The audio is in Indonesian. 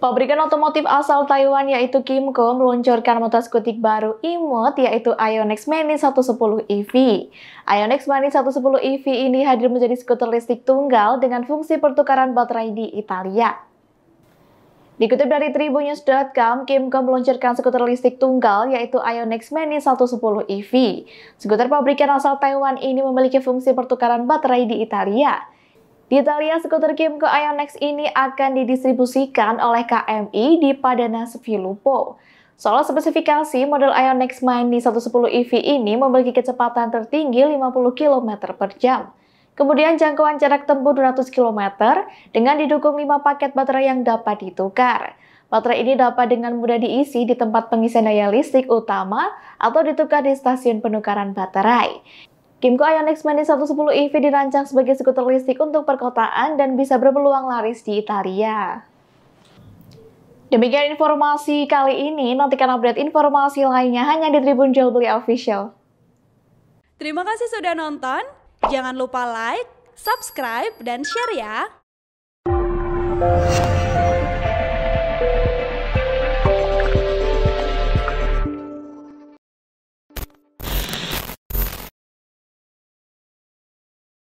Pabrikan otomotif asal Taiwan yaitu Kimco meluncurkan motor skutik baru imut yaitu Ionix Mini 110 EV. Ionix Mini 110 EV ini hadir menjadi skuter listrik tunggal dengan fungsi pertukaran baterai di Italia. Dikutip dari tribunews.com, Kimco meluncurkan skuter listrik tunggal yaitu Ionix Mini 110 EV. Skuter pabrikan asal Taiwan ini memiliki fungsi pertukaran baterai di Italia di Italia, skuter Kimco Ionex ini akan didistribusikan oleh KMI di Padana Sevilupo. Soal spesifikasi, model Ionex Mini 110 EV ini memiliki kecepatan tertinggi 50 km per jam. Kemudian jangkauan jarak tempuh 200 km dengan didukung 5 paket baterai yang dapat ditukar. Baterai ini dapat dengan mudah diisi di tempat pengisian daya listrik utama atau ditukar di stasiun penukaran baterai. Kimco Ioniq Mini 110 EV dirancang sebagai skuter listrik untuk perkotaan dan bisa berpeluang laris di Italia. Demikian informasi kali ini, nantikan update informasi lainnya hanya di Tribun Jual Beli Official. Terima kasih sudah nonton, jangan lupa like, subscribe, dan share ya!